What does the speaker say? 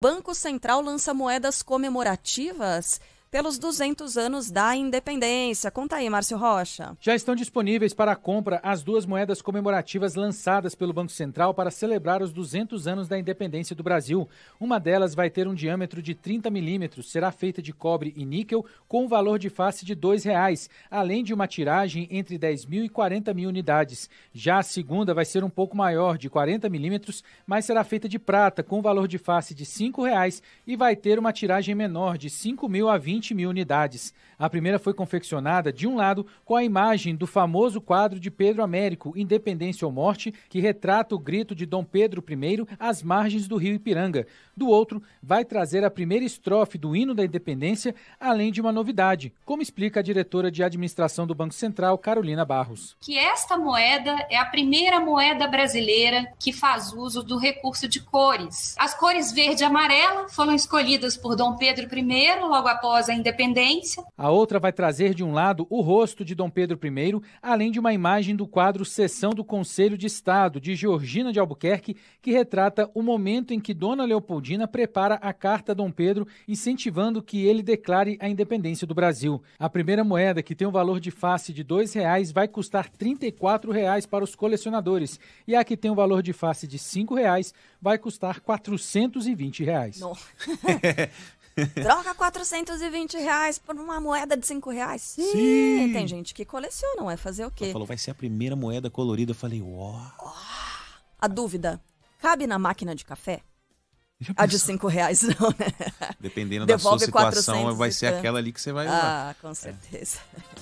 Banco Central lança moedas comemorativas pelos 200 anos da independência. Conta aí, Márcio Rocha. Já estão disponíveis para compra as duas moedas comemorativas lançadas pelo Banco Central para celebrar os 200 anos da independência do Brasil. Uma delas vai ter um diâmetro de 30 milímetros, será feita de cobre e níquel, com um valor de face de R$ reais, além de uma tiragem entre 10 mil e 40 mil unidades. Já a segunda vai ser um pouco maior, de 40 milímetros, mas será feita de prata, com um valor de face de R$ reais e vai ter uma tiragem menor, de 5 mil a 20 20 mil unidades. A primeira foi confeccionada, de um lado, com a imagem do famoso quadro de Pedro Américo, Independência ou Morte, que retrata o grito de Dom Pedro I às margens do rio Ipiranga. Do outro, vai trazer a primeira estrofe do hino da independência, além de uma novidade, como explica a diretora de administração do Banco Central, Carolina Barros. Que esta moeda é a primeira moeda brasileira que faz uso do recurso de cores. As cores verde e amarela foram escolhidas por Dom Pedro I logo após a independência. A outra vai trazer de um lado o rosto de Dom Pedro I, além de uma imagem do quadro Sessão do Conselho de Estado, de Georgina de Albuquerque, que retrata o momento em que Dona Leopoldina prepara a carta a Dom Pedro, incentivando que ele declare a independência do Brasil. A primeira moeda, que tem o um valor de face de R$ reais, vai custar R$ 34 reais para os colecionadores, e a que tem o um valor de face de R$ reais vai custar R$ 420. Reais. Não. Troca 420 reais por uma moeda de 5 reais. Sim. Sim. Tem gente que coleciona, vai fazer o quê? Ela falou, vai ser a primeira moeda colorida. Eu falei, uau. Oh. A dúvida, cabe na máquina de café? A de 5 reais não, né? Dependendo Devolve da sua situação, vai ser aquela ali que você vai usar. Ah, com certeza. É.